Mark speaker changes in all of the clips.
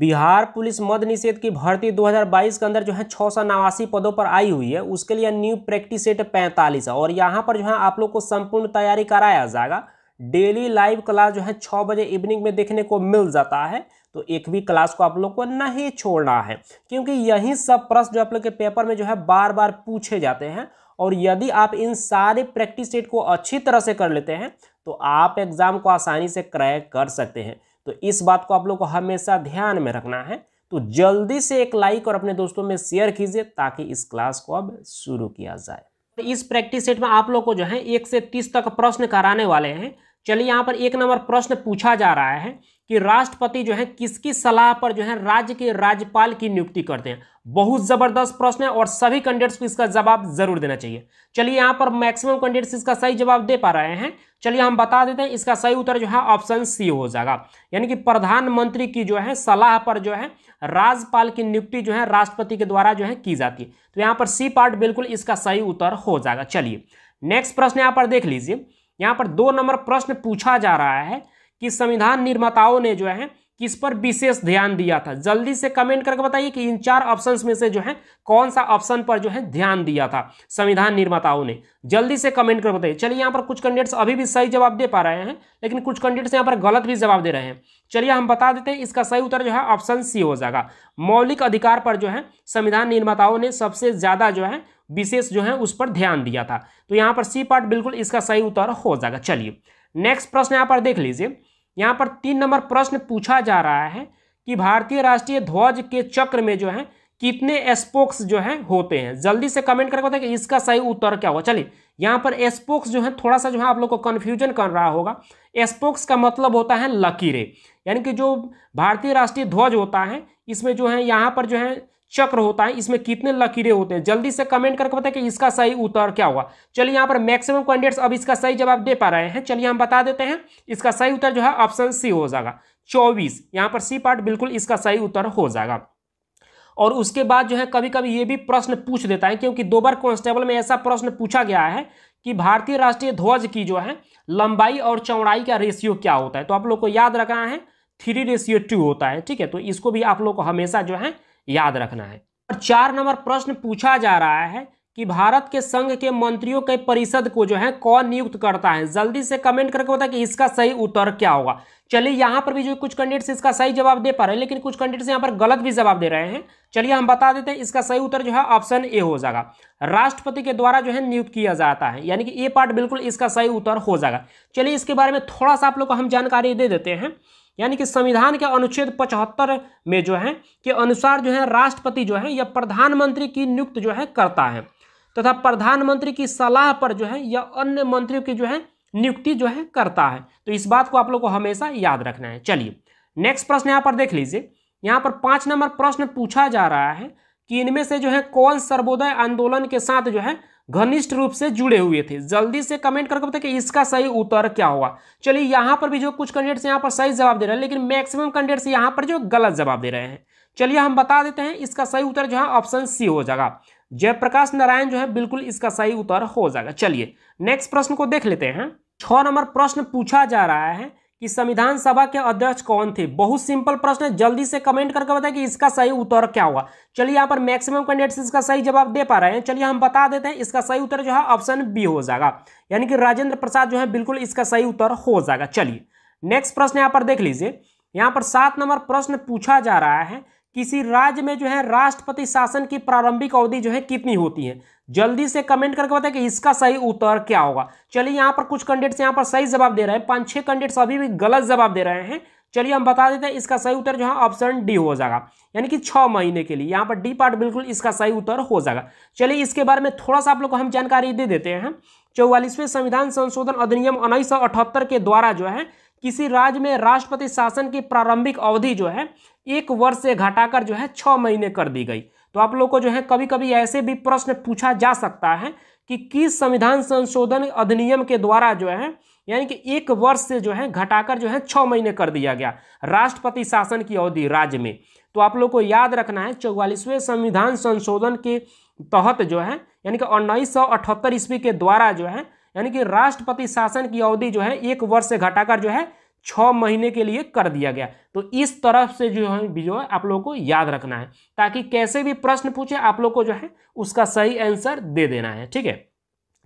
Speaker 1: Bihar police मद निषेध की भर्ती 2022 के अंदर जो है छः सौ नवासी पदों पर आई हुई है उसके लिए न्यू प्रैक्टिस सेट पैंतालीस और यहाँ पर जो है आप लोग को संपूर्ण तैयारी कराया जाएगा डेली लाइव क्लास जो है छः बजे इवनिंग में देखने को मिल जाता है तो एक भी क्लास को आप लोग को नहीं छोड़ना है क्योंकि यही सब प्रश्न जो आप लोग के पेपर में जो है बार बार पूछे जाते हैं और यदि आप इन सारे प्रैक्टिस सेट को अच्छी तरह से कर लेते हैं तो आप एग्ज़ाम को आसानी से क्रैक कर सकते हैं तो इस बात को आप लोग को हमेशा ध्यान में रखना है तो जल्दी से एक लाइक और अपने दोस्तों में शेयर कीजिए ताकि इस क्लास को अब शुरू किया जाए तो इस प्रैक्टिस सेट में आप लोग को जो है एक से तीस तक प्रश्न कराने वाले हैं चलिए यहाँ पर एक नंबर प्रश्न पूछा जा रहा है कि राष्ट्रपति जो है किसकी सलाह पर जो है राज्य के राज्यपाल की नियुक्ति करते हैं बहुत जबरदस्त प्रश्न है और सभी कैंडिडेट्स को इसका जवाब जरूर देना चाहिए चलिए यहाँ पर मैक्सिमम कैंडिडेट्स इसका सही जवाब दे पा रहे हैं चलिए हम बता देते हैं इसका सही उत्तर जो है ऑप्शन सी हो जाएगा यानी कि प्रधानमंत्री की जो है सलाह पर जो है राज्यपाल की नियुक्ति जो है राष्ट्रपति के द्वारा जो है की जाती है तो यहाँ पर सी पार्ट बिल्कुल इसका सही उत्तर हो जाएगा चलिए नेक्स्ट प्रश्न यहाँ पर देख लीजिए यहाँ पर दो नंबर प्रश्न पूछा जा रहा है कि संविधान निर्माताओं ने जो है किस पर विशेष ध्यान दिया था जल्दी से कमेंट करके बताइए कि इन चार ऑप्शंस में से जो है कौन सा ऑप्शन पर जो है ध्यान दिया था संविधान निर्माताओं ने जल्दी से कमेंट करके बताइए चलिए यहाँ पर कुछ कैंडिडेट्स अभी भी सही जवाब दे पा रहे हैं लेकिन कुछ कैंडिडेट्स यहाँ पर गलत भी जवाब दे रहे हैं चलिए हम बता देते हैं इसका सही उत्तर जो है ऑप्शन सी हो जाएगा मौलिक अधिकार पर जो है संविधान निर्माताओं ने सबसे ज्यादा जो है विशेष जो है उस पर ध्यान दिया था तो यहाँ पर सी पार्ट बिल्कुल इसका सही उत्तर हो जाएगा चलिए नेक्स्ट प्रश्न यहाँ पर देख लीजिए यहाँ पर तीन नंबर प्रश्न पूछा जा रहा है कि भारतीय राष्ट्रीय ध्वज के चक्र में जो है कितने स्पोक्स जो है होते हैं जल्दी से कमेंट करके बताएं कि इसका सही उत्तर क्या होगा चलिए यहाँ पर स्पोक्स जो है थोड़ा सा जो है आप लोग को कन्फ्यूजन कर रहा होगा स्पोक्स का मतलब होता है लकीरें यानी कि जो भारतीय राष्ट्रीय ध्वज होता है इसमें जो है यहाँ पर जो है चक्र होता है इसमें कितने लकीरें होते हैं जल्दी से कमेंट करके बताएं कि इसका सही उत्तर क्या होगा चलिए यहाँ पर मैक्सिमम कैंडिडेट्स अब इसका सही जवाब दे पा रहे हैं चलिए हम बता देते हैं इसका सही उत्तर जो है ऑप्शन सी हो जाएगा चौबीस यहाँ पर सी पार्ट बिल्कुल इसका सही उत्तर हो जाएगा और उसके बाद जो है कभी कभी ये भी प्रश्न पूछ देता है क्योंकि दो बार कांस्टेबल में ऐसा प्रश्न पूछा गया है कि भारतीय राष्ट्रीय ध्वज की जो है लंबाई और चौड़ाई का रेशियो क्या होता है तो आप लोग को याद रखना है थ्री रेशियो टू होता है ठीक है तो इसको भी आप लोग को हमेशा जो है याद रखना है और चार नंबर प्रश्न पूछा जा रहा है कि भारत के संघ के मंत्रियों के परिषद को जो है कौन नियुक्त करता है जल्दी से कमेंट करके बताया कि इसका सही उत्तर क्या होगा चलिए यहां पर भी जो कुछ कैंडिडेट्स इसका सही जवाब दे पा रहे हैं लेकिन कुछ कैंडिडेट्स यहाँ पर गलत भी जवाब दे रहे हैं चलिए हम बता देते हैं इसका सही उत्तर जो है ऑप्शन ए हो जाएगा राष्ट्रपति के द्वारा जो है नियुक्त किया जाता है यानी कि ये पार्ट बिल्कुल इसका सही उत्तर हो जाएगा चलिए इसके बारे में थोड़ा सा आप लोग को हम जानकारी दे देते हैं यानी कि संविधान के अनुच्छेद पचहत्तर में जो है के अनुसार जो है राष्ट्रपति जो है यह प्रधानमंत्री की नियुक्त जो है करता है तथा तो प्रधानमंत्री की सलाह पर जो है या अन्य मंत्रियों की जो है नियुक्ति जो है करता है तो इस बात को आप लोग को हमेशा याद रखना है चलिए नेक्स्ट प्रश्न यहाँ पर देख लीजिए यहाँ पर पाँच नंबर प्रश्न पूछा जा रहा है कि इनमें से जो है कौन सर्वोदय आंदोलन के साथ जो है घनिष्ठ रूप से जुड़े हुए थे जल्दी से कमेंट करके बताए कि इसका सही उत्तर क्या होगा चलिए यहाँ पर भी जो कुछ कैंडिडेट्स यहाँ पर सही जवाब दे रहे हैं लेकिन मैक्सिमम कैंडिडेट्स यहाँ पर जो गलत जवाब दे रहे हैं चलिए हम बता देते हैं इसका सही उत्तर जो है ऑप्शन सी हो जाएगा जयप्रकाश नारायण जो है बिल्कुल इसका सही उत्तर हो जाएगा चलिए नेक्स्ट प्रश्न को देख लेते हैं छ नंबर प्रश्न पूछा जा रहा है कि संविधान सभा के अध्यक्ष कौन थे बहुत सिंपल प्रश्न है जल्दी से कमेंट करके बताएं कि इसका सही उत्तर क्या हुआ चलिए यहाँ पर मैक्सिमम कैंडिडेट्स इसका सही जवाब दे पा रहे हैं चलिए हम बता देते हैं इसका सही उत्तर जो है ऑप्शन बी हो जाएगा यानी कि राजेंद्र प्रसाद जो है बिल्कुल इसका सही उत्तर हो जाएगा चलिए नेक्स्ट प्रश्न यहाँ पर देख लीजिए यहाँ पर सात नंबर प्रश्न पूछा जा रहा है किसी राज्य में जो है राष्ट्रपति शासन की प्रारंभिक अवधि जो है कितनी होती है जल्दी से कमेंट करके बताएं कि इसका सही उत्तर क्या होगा चलिए यहां पर कुछ कैंडिडेट्स यहाँ पर सही जवाब दे रहे हैं पांच छह कैंडिडेट्स अभी भी गलत जवाब दे रहे हैं चलिए हम बता देते हैं इसका सही उत्तर जो है ऑप्शन डी हो जाएगा यानी कि छह महीने के लिए यहाँ पर डी पार्ट बिल्कुल इसका सही उत्तर हो जाएगा चलिए इसके बारे में थोड़ा सा आप लोग को हम जानकारी दे देते हैं चौवालीसवें संविधान संशोधन अधिनियम उन्नीस के द्वारा जो है किसी राज्य में राष्ट्रपति शासन की प्रारंभिक अवधि जो है एक वर्ष से घटाकर जो है छह महीने कर दी गई तो आप लोग को जो है कभी कभी ऐसे भी प्रश्न पूछा जा सकता है कि किस संविधान संशोधन अधिनियम के द्वारा जो है यानी कि एक वर्ष से जो है घटाकर जो है छः महीने कर दिया गया राष्ट्रपति शासन की अवधि राज्य में तो आप लोग को याद रखना है चौवालीसवें संविधान संशोधन के तहत जो है यानी कि उन्नीस सौ अठहत्तर ईस्वी के द्वारा जो है यानी कि राष्ट्रपति शासन की अवधि जो है एक वर्ष से घटाकर जो है छ महीने के लिए कर दिया गया तो इस तरफ से जो है जो है आप लोगों को याद रखना है ताकि कैसे भी प्रश्न पूछे आप लोग को जो है उसका सही आंसर दे देना है ठीक है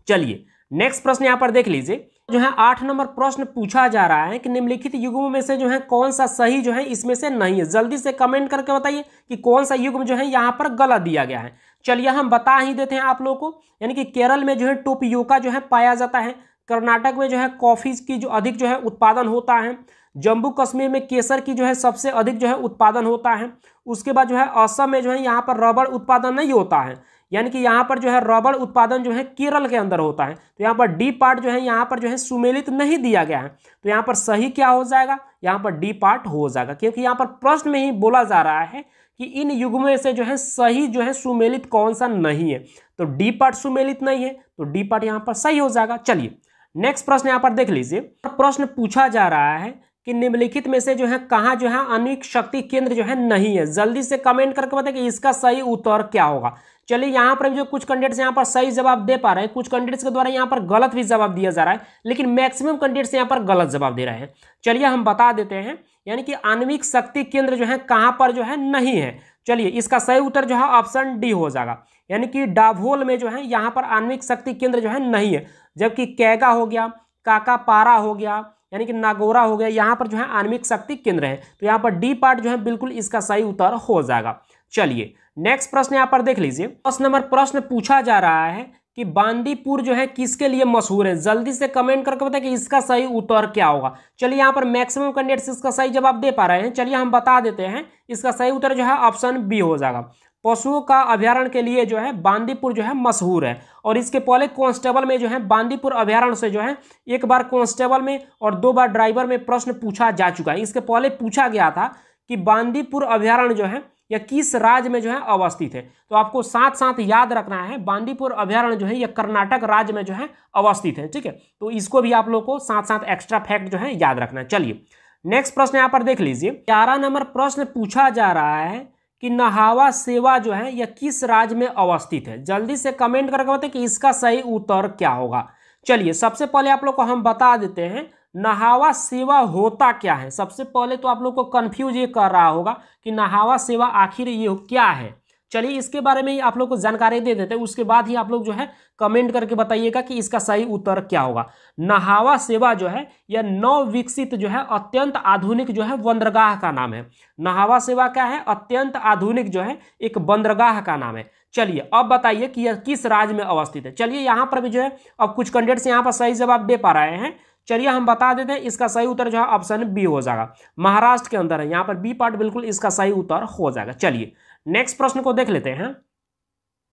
Speaker 1: चलिए नेक्स्ट प्रश्न यहाँ पर देख लीजिए जो है आठ नंबर प्रश्न पूछा जा रहा है कि निम्नलिखित युग्मों में से जो है कौन सा सही जो है इसमें से नहीं है जल्दी से कमेंट करके बताइए कि कौन सा युग्म जो है यहाँ पर गलत दिया गया है चलिए हम बता ही देते हैं आप लोगों को यानी कि केरल में जो है टोपियोका जो है पाया जाता है कर्नाटक में जो है कॉफी की जो अधिक जो है उत्पादन होता है जम्मू कश्मीर में केसर की जो है सबसे अधिक जो है उत्पादन होता है उसके बाद जो है असम में जो है यहाँ पर रबड़ उत्पादन नहीं होता है यानी कि यहाँ पर जो है रबड़ उत्पादन जो है केरल के अंदर होता है तो यहाँ पर डी पार्ट जो है यहाँ पर जो है सुमेलित नहीं दिया गया है तो यहाँ पर सही क्या हो जाएगा यहाँ पर डी पार्ट हो जाएगा क्योंकि यहाँ पर प्रश्न में ही बोला जा रहा है कि इन युग में से जो है सही जो है सुमेलित कौन सा नहीं है तो डी पार्ट सुमेलित नहीं है तो डी पार्ट यहाँ पर सही हो जाएगा चलिए नेक्स्ट प्रश्न यहाँ पर देख लीजिए प्रश्न पूछा जा रहा है कि निम्नलिखित में से जो है कहाँ जो है अनेक शक्ति केंद्र जो है नहीं है जल्दी से कमेंट करके बताए कि इसका सही उत्तर क्या होगा चलिए यहाँ पर जो कुछ कैंडिडेट्स यहाँ पर सही जवाब दे पा रहे हैं कुछ कैंडिडेट्स के द्वारा यहाँ पर गलत भी जवाब दिया जा रहा है लेकिन मैक्सिमम कैंडिडेट्स यहाँ पर गलत जवाब दे रहे हैं चलिए हम बता देते हैं यानी कि आणविक शक्ति केंद्र जो है कहाँ पर जो है नहीं है चलिए इसका सही उत्तर जो है ऑप्शन डी हो जाएगा यानी कि डाभोल में जो है यहाँ पर आणविक शक्ति केंद्र जो है नहीं है जबकि कैगा हो गया काकापारा हो गया यानी कि नागोरा हो गया यहाँ पर जो है आणविक शक्ति केंद्र है तो यहाँ पर डी पार्ट जो है बिल्कुल इसका सही उत्तर हो जाएगा चलिए नेक्स्ट प्रश्न यहाँ पर देख लीजिए प्रश्न नंबर प्रश्न पूछा जा रहा है कि बांदीपुर जो है किसके लिए मशहूर है जल्दी से कमेंट करके बताएं कि इसका सही उत्तर क्या होगा चलिए यहाँ पर मैक्सिमम कैंडिडेट्स इसका सही जवाब दे पा रहे हैं चलिए हम बता देते हैं इसका सही उत्तर जो है ऑप्शन बी हो जाएगा पशुओं का अभ्यारण के लिए जो है बांदीपुर जो है मशहूर है और इसके पहले कांस्टेबल में जो है बांदीपुर अभ्यारण से जो है एक बार कांस्टेबल में और दो बार ड्राइवर में प्रश्न पूछा जा चुका है इसके पहले पूछा गया था कि बांदीपुर अभ्यारण जो है या किस राज्य में जो है अवस्थित है तो आपको साथ साथ याद रखना है बांदीपुर अभ्यारण्य जो है यह कर्नाटक राज्य में जो है अवस्थित है ठीक है तो इसको भी आप लोग को साथ साथ एक्स्ट्रा फैक्ट जो है याद रखना चलिए नेक्स्ट प्रश्न यहाँ पर देख लीजिए ग्यारह नंबर प्रश्न पूछा जा रहा है कि नहावा सेवा जो है यह किस राज्य में अवस्थित है जल्दी से कमेंट करके बताए कि इसका सही उत्तर क्या होगा चलिए सबसे पहले आप लोग को हम बता देते हैं नहावा सेवा होता क्या है सबसे पहले तो आप लोग को कन्फ्यूज ये कर रहा होगा कि नहावा सेवा आखिर ये क्या है चलिए इसके बारे में ही आप लोग को जानकारी दे देते हैं उसके बाद ही आप लोग जो है कमेंट करके बताइएगा कि इसका सही उत्तर क्या होगा नहावा सेवा जो है यह नव विकसित जो है अत्यंत आधुनिक जो है बंदरगाह का नाम है नहावा सेवा क्या है अत्यंत आधुनिक जो है एक बंदरगाह का नाम है चलिए अब बताइए कि यह किस राज्य में अवस्थित है चलिए यहाँ पर भी जो है अब कुछ कैंडिडेट्स यहाँ पर सही जवाब दे पा रहे हैं चलिए हम बता देते हैं इसका सही उत्तर जो है ऑप्शन बी हो जाएगा महाराष्ट्र के अंदर है यहाँ पर बी पार्ट बिल्कुल इसका सही उत्तर हो जाएगा चलिए नेक्स्ट प्रश्न को देख लेते हैं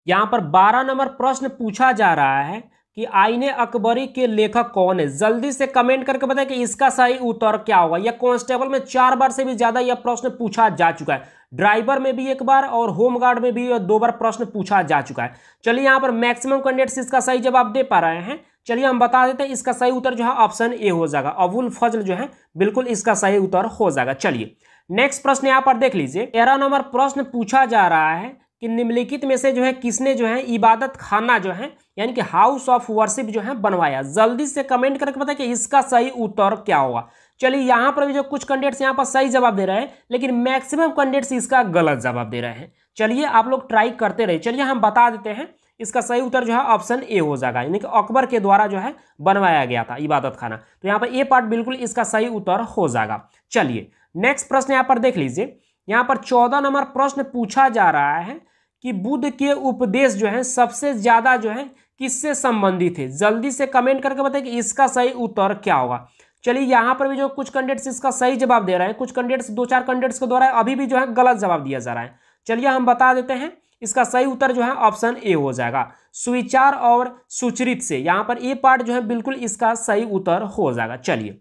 Speaker 1: यहाँ पर बारह नंबर प्रश्न पूछा जा रहा है कि आईने अकबरी के लेखक कौन है जल्दी से कमेंट करके बताएं कि इसका सही उत्तर क्या होगा यह कॉन्स्टेबल में चार बार से भी ज्यादा यह प्रश्न पूछा जा चुका है ड्राइवर में भी एक बार और होमगार्ड में भी दो बार प्रश्न पूछा जा चुका है चलिए यहां पर मैक्सिमम कैंडिडेट्स इसका सही जवाब दे पा रहे हैं चलिए हम बता देते हैं इसका सही उत्तर जो है ऑप्शन ए हो जाएगा अबुल फजल जो है बिल्कुल इसका सही उत्तर हो जाएगा चलिए नेक्स्ट प्रश्न यहाँ पर देख लीजिए तेरह नंबर प्रश्न पूछा जा रहा है कि निम्नलिखित में से जो है किसने जो है इबादत खाना जो है यानी कि हाउस ऑफ वर्शिप जो है बनवाया जल्दी से कमेंट करके बताए कि इसका सही उत्तर क्या होगा चलिए यहाँ पर भी जो कुछ कैंडिडेट्स यहाँ पर सही जवाब दे रहे हैं लेकिन मैक्सिमम कैंडिडेट्स इसका गलत जवाब दे रहे हैं चलिए आप लोग ट्राई करते रहे चलिए हम बता देते हैं इसका सही उत्तर जो है ऑप्शन ए हो जाएगा यानी कि अकबर के द्वारा जो है बनवाया गया था इबादत खाना तो यहाँ पर ए पार्ट बिल्कुल इसका सही उत्तर हो जाएगा चलिए नेक्स्ट प्रश्न यहाँ पर देख लीजिए यहाँ पर चौदह नंबर प्रश्न पूछा जा रहा है कि बुद्ध के उपदेश जो है सबसे ज्यादा जो है किससे संबंधित है जल्दी से कमेंट करके बताए कि इसका सही उत्तर क्या होगा चलिए यहाँ पर भी जो कुछ कैंडिडेट्स इसका सही जवाब दे रहे हैं कुछ कैंडिडेट्स दो चार कैंडिडेट्स के द्वारा अभी भी जो है गलत जवाब दिया जा रहा है चलिए हम बता देते हैं इसका सही उत्तर जो है ऑप्शन ए हो जाएगा सुविचार और सुचरित से यहाँ पर ए पार्ट जो है बिल्कुल इसका सही उत्तर हो जाएगा चलिए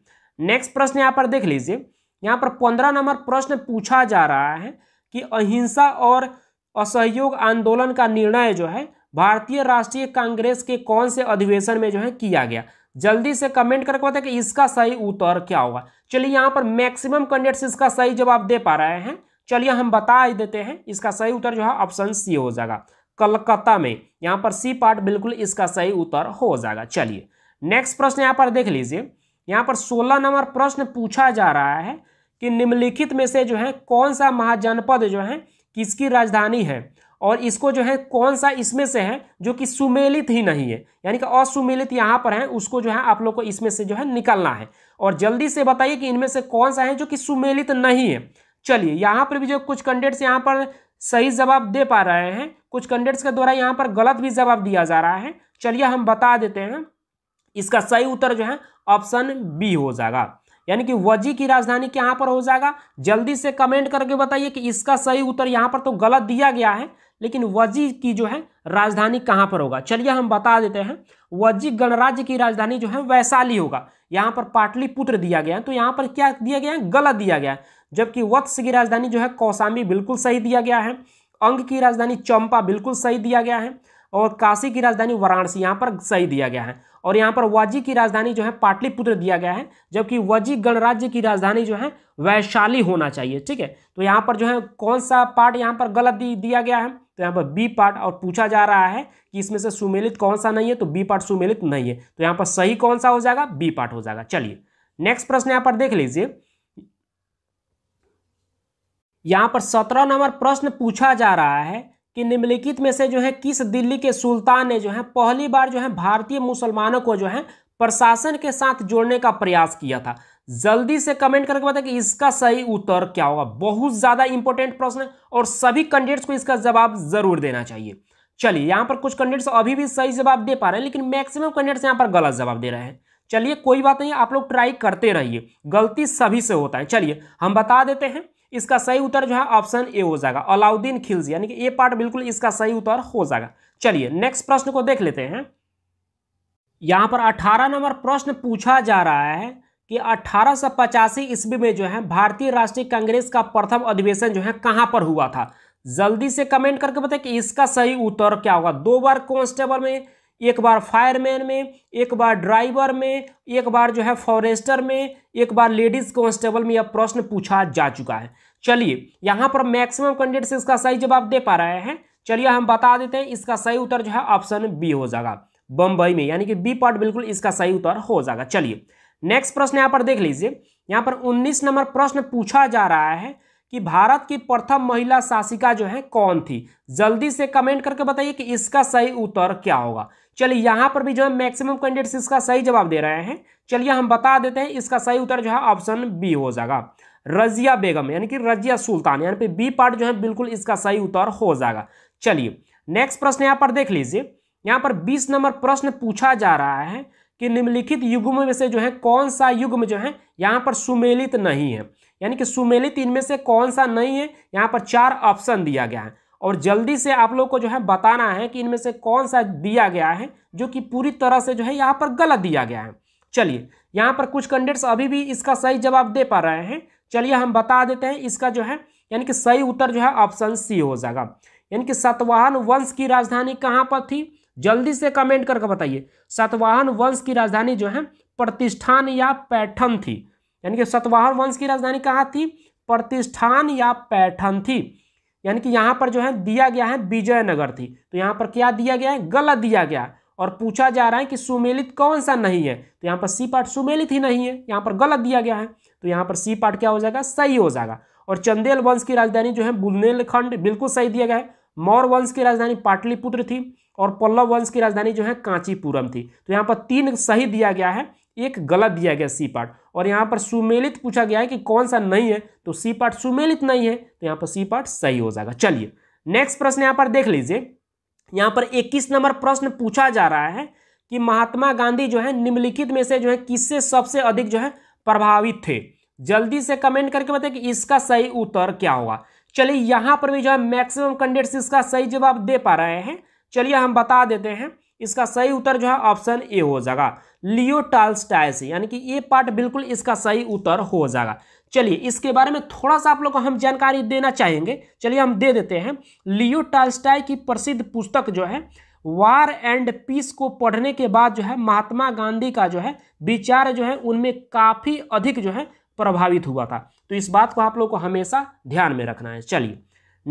Speaker 1: नेक्स्ट प्रश्न यहाँ पर देख लीजिए यहाँ पर पंद्रह नंबर प्रश्न पूछा जा रहा है कि अहिंसा और असहयोग आंदोलन का निर्णय जो है भारतीय राष्ट्रीय कांग्रेस के कौन से अधिवेशन में जो है किया गया जल्दी से कमेंट करके बताए कि इसका सही उत्तर क्या होगा चलिए यहाँ पर मैक्सिमम कैंडिडेट्स इसका सही जवाब दे पा रहे हैं चलिए हम बता देते हैं इसका सही उत्तर जो है ऑप्शन सी हो जाएगा कलकत्ता में यहाँ पर सी पार्ट बिल्कुल इसका सही उत्तर हो जाएगा चलिए नेक्स्ट प्रश्न यहाँ पर देख लीजिए यहाँ पर सोलह नंबर प्रश्न पूछा जा रहा है कि निम्नलिखित में से जो है कौन सा महाजनपद जो है किसकी राजधानी है और इसको जो है कौन सा इसमें से है जो कि सुमेलित ही नहीं है यानी कि असुमेलित यहाँ पर है उसको जो है आप लोग को इसमें से जो है निकलना है और जल्दी से बताइए कि इनमें से कौन सा है जो कि सुमेलित नहीं है चलिए यहाँ पर भी जो कुछ कैंडिडेट्स यहाँ पर सही जवाब दे पा रहे हैं कुछ कैंडिडेट्स के द्वारा यहाँ पर गलत भी जवाब दिया जा रहा है चलिए हम बता देते हैं इसका सही उत्तर जो है ऑप्शन बी हो जाएगा यानी कि वजी की राजधानी कहाँ पर हो जाएगा जल्दी से कमेंट करके बताइए कि इसका सही उत्तर यहाँ पर तो गलत दिया गया है लेकिन वजी की जो है राजधानी कहाँ पर होगा चलिए हम बता देते हैं वजी गणराज्य की राजधानी जो है वैशाली होगा यहाँ पर पाटलिपुत्र दिया गया है तो यहाँ पर क्या दिया गया है गलत दिया गया है जबकि वत्स की राजधानी जो है कौसाम्बी बिल्कुल सही दिया गया है अंग की राजधानी चंपा बिल्कुल सही दिया गया है और काशी की राजधानी वाराणसी यहाँ पर सही दिया गया है और यहाँ पर वाजी की राजधानी जो है पाटलिपुत्र दिया गया है जबकि वजी गणराज्य की राजधानी जो है वैशाली होना चाहिए ठीक है तो यहाँ पर जो है कौन सा पार्ट यहाँ पर गलत दिया गया है तो यहाँ पर बी पार्ट और पूछा जा रहा है कि इसमें से सुमेलित कौन सा नहीं है तो बी पार्ट सुमेलित नहीं है तो यहाँ पर सही कौन सा हो जाएगा बी पार्ट हो जाएगा चलिए नेक्स्ट प्रश्न यहाँ पर देख लीजिए यहाँ पर सत्रह नंबर प्रश्न पूछा जा रहा है कि निम्नलिखित में से जो है किस दिल्ली के सुल्तान ने जो है पहली बार जो है भारतीय मुसलमानों को जो है प्रशासन के साथ जोड़ने का प्रयास किया था जल्दी से कमेंट करके बताएं कि इसका सही उत्तर क्या होगा बहुत ज्यादा इंपॉर्टेंट प्रश्न है और सभी कैंडिडेट्स को इसका जवाब जरूर देना चाहिए चलिए यहाँ पर कुछ कैंडिडेट्स अभी भी सही जवाब दे पा रहे हैं लेकिन मैक्सिमम कैंडिडेट्स यहाँ पर गलत जवाब दे रहे हैं चलिए कोई बात नहीं आप लोग ट्राई करते रहिए गलती सभी से होता है चलिए हम बता देते हैं इसका सही उत्तर जो है ऑप्शन ए हो जाएगा अलाउद्दीन खिलजी यानी कि ए पार्ट बिल्कुल इसका सही उत्तर हो जाएगा चलिए नेक्स्ट प्रश्न को देख लेते हैं यहां पर अठारह नंबर प्रश्न पूछा जा रहा है कि अठारह सौ पचासी ईस्वी में जो है भारतीय राष्ट्रीय कांग्रेस का प्रथम अधिवेशन जो है कहां पर हुआ था जल्दी से कमेंट करके बताए कि इसका सही उत्तर क्या होगा दो बार कांस्टेबल में एक बार फायरमैन में एक बार ड्राइवर में एक बार जो है फॉरेस्टर में एक बार लेडीज कॉन्स्टेबल में यह प्रश्न पूछा जा चुका है चलिए यहाँ पर मैक्सिमम कैंडिडेट से इसका सही जवाब दे पा रहे हैं चलिए हम बता देते हैं इसका सही उत्तर जो है ऑप्शन बी हो जाएगा बम्बई में यानी कि बी पार्ट बिल्कुल इसका सही उत्तर हो जाएगा चलिए नेक्स्ट प्रश्न यहाँ पर देख लीजिए यहाँ पर 19 नंबर प्रश्न पूछा जा रहा है कि भारत की प्रथम महिला शासिका जो है कौन थी जल्दी से कमेंट करके बताइए कि इसका सही उत्तर क्या होगा चलिए यहाँ पर भी जो है मैक्सिमम कैंडिडेट्स इसका सही जवाब दे रहे हैं चलिए हम बता देते हैं इसका सही उत्तर जो है ऑप्शन बी हो जाएगा रजिया बेगम यानी कि रजिया सुल्तान यानी पे बी पार्ट जो है बिल्कुल इसका सही उत्तर हो जाएगा चलिए नेक्स्ट प्रश्न यहाँ पर देख लीजिए यहाँ पर बीस नंबर प्रश्न पूछा जा रहा है कि निम्नलिखित युग्म में से जो है कौन सा युग्म जो है यहाँ पर सुमेलित नहीं है यानी कि सुमेलित इनमें से कौन सा नहीं है यहाँ पर चार ऑप्शन दिया गया है और जल्दी से आप लोग को जो है बताना है कि इनमें से कौन सा दिया गया है जो कि पूरी तरह से जो है यहाँ पर गलत दिया गया है चलिए यहाँ पर कुछ कैंडिडेट्स अभी भी इसका सही जवाब दे पा रहे हैं चलिए हम बता देते हैं इसका जो है यानी कि सही उत्तर जो है ऑप्शन सी हो जाएगा यानी कि सतवाहन वंश की राजधानी कहाँ पर थी जल्दी से कमेंट करके बताइए सतवाहन वंश की राजधानी जो है प्रतिष्ठान या पैठन थी यानी कि सतवाहन वंश की राजधानी कहाँ थी प्रतिष्ठान या पैठन थी यानी कि यहाँ पर जो है दिया गया है विजयनगर थी तो यहाँ पर क्या दिया गया है गलत दिया गया और पूछा जा रहा है कि सुमेलित कौन सा नहीं है तो यहाँ पर सी पार्ट सुमेलित ही नहीं है यहाँ पर गलत दिया गया है तो यहाँ पर सी पार्ट क्या हो जाएगा सही हो जाएगा और चंदेल वंश की राजधानी जो है बुंदेलखंड बिल्कुल सही दिया गया है मौर्य वंश की राजधानी पाटलिपुत्र थी और पल्लव वंश की राजधानी जो है कांचीपुरम थी तो यहाँ पर तीन सही दिया गया है एक गलत दिया गया सी पार्ट और यहाँ पर सुमेलित पूछा गया है कि कौन सा नहीं है तो सी पार्ट सुमेलित नहीं है तो यहाँ पर सी पार्ट सही हो जाएगा चलिए नेक्स्ट प्रश्न यहाँ पर देख लीजिए यहाँ पर 21 नंबर प्रश्न पूछा जा रहा है कि महात्मा गांधी जो है निम्नलिखित में से जो है किससे सबसे अधिक जो है प्रभावित थे जल्दी से कमेंट करके बताइए कि इसका सही उत्तर क्या होगा चलिए यहां पर भी जो है मैक्सिमम कैंडिडेट इसका सही जवाब दे पा रहे हैं चलिए हम बता देते हैं इसका सही उत्तर जो है ऑप्शन ए हो जाएगा लियो टाल्सटाइस यानी कि ये पार्ट बिल्कुल इसका सही उत्तर हो जाएगा चलिए इसके बारे में थोड़ा सा आप लोग को हम जानकारी देना चाहेंगे चलिए हम दे देते हैं लियो टाल्सटाई की प्रसिद्ध पुस्तक जो है वार एंड पीस को पढ़ने के बाद जो है महात्मा गांधी का जो है विचार जो है उनमें काफ़ी अधिक जो है प्रभावित हुआ था तो इस बात को आप लोग को हमेशा ध्यान में रखना है चलिए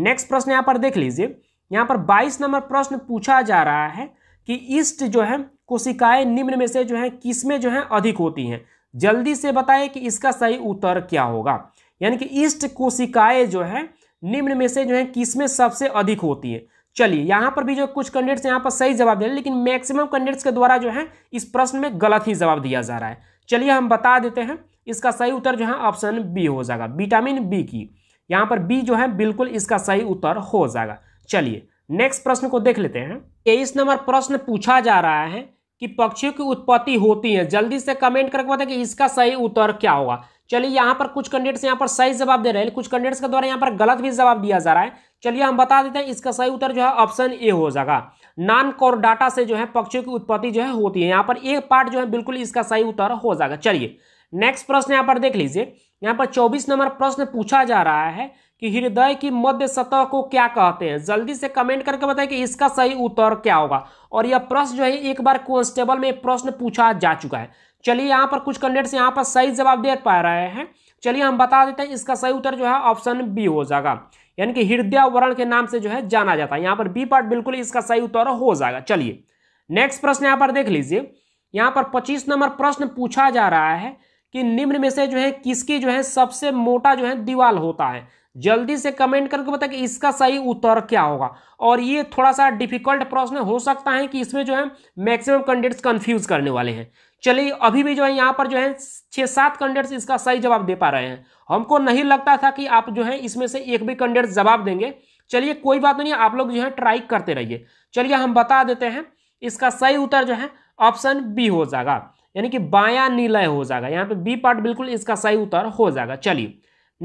Speaker 1: नेक्स्ट प्रश्न यहाँ पर देख लीजिए यहाँ पर 22 नंबर प्रश्न पूछा जा रहा है कि ईस्ट जो है कोशिकाएं निम्न में से जो है किसमें जो है अधिक होती हैं जल्दी से बताएं कि इसका सही उत्तर क्या होगा यानी कि ईस्ट कोशिकाएं जो है निम्न में से जो है किसमें सबसे अधिक होती है चलिए यहाँ पर भी जो कुछ कैंडिडेट्स यहाँ पर सही जवाब दे रहे लेकिन मैक्सिमम कैंडिडेट्स के द्वारा जो है इस प्रश्न में गलत ही जवाब दिया जा रहा है चलिए हम बता देते हैं इसका सही उत्तर जो है ऑप्शन बी हो जाएगा विटामिन बी की यहाँ पर बी जो है बिल्कुल इसका सही उत्तर हो जाएगा चलिए नेक्स्ट प्रश्न को देख लेते हैं तेईस नंबर प्रश्न पूछा जा रहा है कि पक्षियों की उत्पत्ति होती है जल्दी से कमेंट करके बताए कि इसका सही उत्तर क्या होगा चलिए यहाँ पर कुछ कैंडिडेट्स यहाँ पर सही जवाब दे रहे हैं कुछ कैंडिडेट्स के द्वारा यहाँ पर गलत भी जवाब दिया जा रहा है चलिए हम बता देते हैं इसका सही उत्तर जो है ऑप्शन ए हो जाएगा नान कोर डाटा से जो है पक्षियों की उत्पत्ति जो है होती है यहाँ पर एक पार्ट जो है बिल्कुल इसका सही उत्तर हो जाएगा चलिए नेक्स्ट प्रश्न यहाँ पर देख लीजिए यहाँ पर 24 नंबर प्रश्न पूछा जा रहा है कि हृदय की मध्य सतह को क्या कहते हैं जल्दी से कमेंट करके बताएं कि इसका सही उत्तर क्या होगा और यह प्रश्न जो है एक बार कॉन्स्टेबल में प्रश्न पूछा जा चुका है चलिए यहाँ पर कुछ कैंडिडेट्स यहाँ पर सही जवाब दे पा रहे हैं चलिए हम बता देते हैं इसका सही उत्तर जो है ऑप्शन बी हो जाएगा यानी कि हृदय वर्ण के नाम से जो है जाना जाता है यहाँ पर बी पार्ट बिल्कुल इसका सही उत्तर हो जाएगा चलिए नेक्स्ट प्रश्न यहाँ पर देख लीजिए यहाँ पर 25 नंबर प्रश्न पूछा जा रहा है कि निम्न में से जो है किसकी जो है सबसे मोटा जो है दीवाल होता है जल्दी से कमेंट करके बता कि इसका सही उत्तर क्या होगा और ये थोड़ा सा डिफिकल्ट प्रश्न हो सकता है कि इसमें जो है मैक्सिमम कैंडिडेट्स कंफ्यूज करने वाले हैं चलिए अभी भी जो है यहाँ पर जो है छः सात कैंडिडेट्स इसका सही जवाब दे पा रहे हैं हमको नहीं लगता था कि आप जो है इसमें से एक भी कैंडिडेट जवाब देंगे चलिए कोई बात नहीं आप लोग जो है ट्राई करते रहिए चलिए हम बता देते हैं इसका सही उत्तर जो है ऑप्शन बी हो जाएगा यानी कि बाया निलय हो जाएगा यहाँ पे बी पार्ट बिल्कुल इसका सही उत्तर हो जाएगा चलिए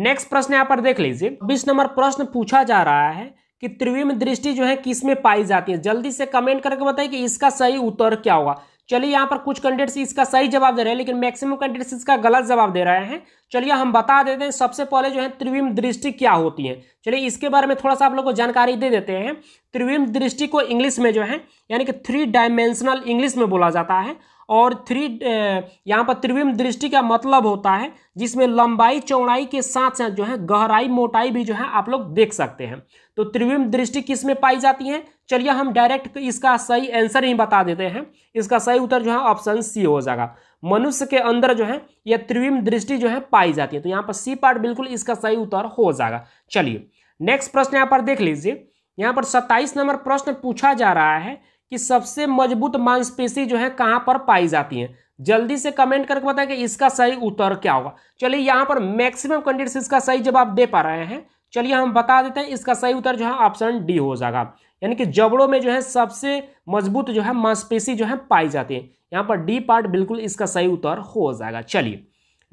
Speaker 1: नेक्स्ट प्रश्न यहाँ पर देख लीजिए बीस नंबर प्रश्न पूछा जा रहा है कि त्रिविम दृष्टि जो है किस में पाई जाती है जल्दी से कमेंट करके बताइए कि इसका सही उत्तर क्या होगा चलिए यहाँ पर कुछ कैंडिडेट्स इसका सही जवाब दे रहे हैं लेकिन मैक्सिमम कैंडिडेट्स इसका गलत जवाब दे रहे हैं चलिए हम बता देते हैं सबसे पहले जो है त्रिविम दृष्टि क्या होती है चलिए इसके बारे में थोड़ा सा आप लोग को जानकारी दे देते हैं त्रिविम दृष्टि को इंग्लिश में जो है यानी कि थ्री डायमेंशनल इंग्लिश में बोला जाता है और थ्री यहाँ पर त्रिविम दृष्टि का मतलब होता है जिसमें लंबाई चौड़ाई के साथ साथ जो है गहराई मोटाई भी जो है आप लोग देख सकते हैं तो त्रिविम दृष्टि किस में पाई जाती है चलिए हम डायरेक्ट इसका सही आंसर ही बता देते हैं इसका सही उत्तर जो है ऑप्शन सी हो जाएगा मनुष्य के अंदर जो है यह त्रिविम दृष्टि जो है पाई जाती है तो यहाँ पर सी पार्ट बिल्कुल इसका सही उत्तर हो जाएगा चलिए नेक्स्ट प्रश्न यहाँ पर देख लीजिए यहाँ पर 27 नंबर प्रश्न पूछा जा रहा है कि सबसे मजबूत मांसपेशी जो है कहां पर पाई जाती है जल्दी से कमेंट करके बताएं कि इसका सही उत्तर क्या होगा चलिए यहां पर मैक्सिमम कैंडिडेट्स इसका सही जवाब दे पा रहे हैं चलिए हम बता देते हैं इसका सही उत्तर जो है ऑप्शन डी हो जाएगा यानी कि जबड़ों में जो है सबसे मजबूत जो है मांसपेशी जो है पाई जाती है यहाँ पर डी पार्ट बिल्कुल इसका सही उत्तर हो जाएगा चलिए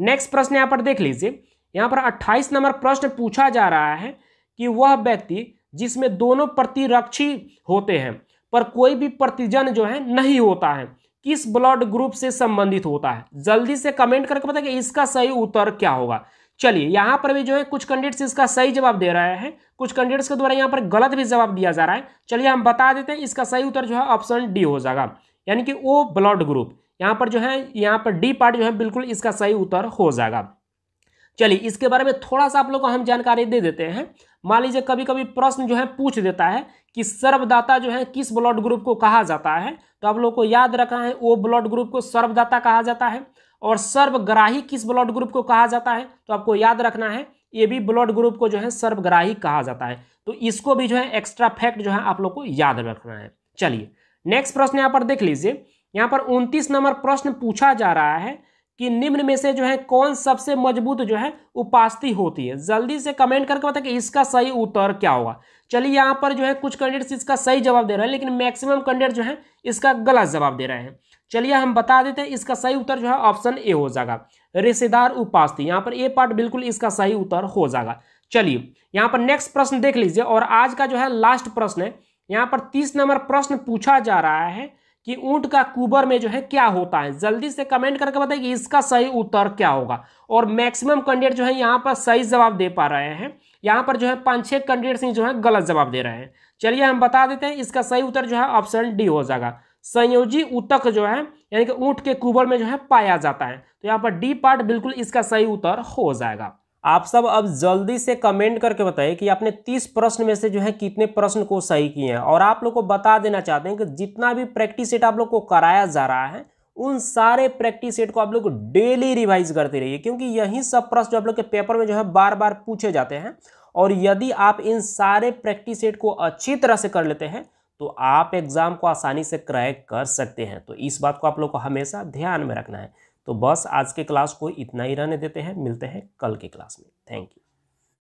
Speaker 1: नेक्स्ट प्रश्न यहाँ पर देख लीजिए यहाँ पर 28 नंबर प्रश्न पूछा जा रहा है कि वह व्यक्ति जिसमें दोनों प्रतिरक्षी होते हैं पर कोई भी प्रतिजन जो है नहीं होता है किस ब्लड ग्रुप से संबंधित होता है जल्दी से कमेंट करके बताइए कि इसका सही उत्तर क्या होगा चलिए यहां पर भी जो है कुछ कैंडिडेट्स इसका सही जवाब दे रहे हैं कुछ कैंडिडेट्स के द्वारा यहाँ पर गलत भी जवाब दिया जा रहा है चलिए हम बता देते हैं इसका सही उत्तर जो है ऑप्शन डी हो जाएगा यानी कि ओ ब्लड ग्रुप यहाँ पर जो है यहाँ पर डी पार्ट जो है बिल्कुल इसका सही उत्तर हो जाएगा चलिए इसके बारे में थोड़ा सा आप लोग को हम जानकारी दे देते हैं मान लीजिए कभी कभी प्रश्न जो है पूछ देता है कि सर्वदाता जो है किस ब्लड ग्रुप को कहा जाता है तो आप लोग को याद रखना है वो ब्लड ग्रुप को सर्वदाता कहा जाता है और सर्वग्राही किस ब्लड ग्रुप को कहा जाता है तो आपको याद रखना है ये भी ब्लड ग्रुप को जो है सर्वग्राही कहा जाता है तो इसको भी जो है एक्स्ट्रा फैक्ट जो है आप लोग को याद रखना है चलिए नेक्स्ट प्रश्न यहाँ पर देख लीजिए यहाँ पर उनतीस नंबर प्रश्न पूछा जा रहा है कि निम्न में से जो है कौन सबसे मजबूत जो है उपास्थि होती है जल्दी से कमेंट करके बता कि इसका सही उत्तर क्या होगा चलिए यहाँ पर जो है कुछ कैंडिडेट्स इसका सही जवाब दे रहे हैं लेकिन मैक्सिमम कैंडिडेट जो है इसका गलत जवाब दे रहे हैं चलिए हम बता देते हैं इसका सही उत्तर जो है ऑप्शन ए हो जाएगा रिश्तेदार उपास्थि यहाँ पर ए पार्ट बिल्कुल इसका सही उत्तर हो जाएगा चलिए यहाँ पर नेक्स्ट प्रश्न देख लीजिए और आज का जो है लास्ट प्रश्न है यहाँ पर तीस नंबर प्रश्न पूछा जा रहा है कि ऊंट का कुबर में जो है क्या होता है जल्दी से कमेंट करके बताइए कि इसका सही उत्तर क्या होगा और मैक्सिमम कैंडिडेट जो है यहाँ पर सही जवाब दे पा रहे हैं यहाँ पर जो है पाँच छः कैंडिडेट्स ही जो है गलत जवाब दे रहे हैं चलिए हम बता देते हैं इसका सही उत्तर जो है ऑप्शन डी हो जाएगा संयोजी उतक जो है यानी कि ऊँट के कुबर में जो है पाया जाता है तो यहाँ पर डी पार्ट बिल्कुल इसका सही उत्तर हो जाएगा आप सब अब जल्दी से कमेंट करके बताइए कि आपने तीस प्रश्न में से जो है कितने प्रश्न को सही किए हैं और आप लोग को बता देना चाहते हैं कि जितना भी प्रैक्टिस सेट आप लोग को कराया जा रहा है उन सारे प्रैक्टिस सेट को आप लोग डेली रिवाइज करते रहिए क्योंकि यही सब प्रश्न जो आप लोग के पेपर में जो है बार बार पूछे जाते हैं और यदि आप इन सारे प्रैक्टिस सेट को अच्छी तरह से कर लेते हैं तो आप एग्जाम को आसानी से क्रैक कर सकते हैं तो इस बात को आप लोग को हमेशा ध्यान में रखना है तो बस आज के क्लास को इतना ही रहने देते हैं मिलते हैं कल के क्लास में थैंक यू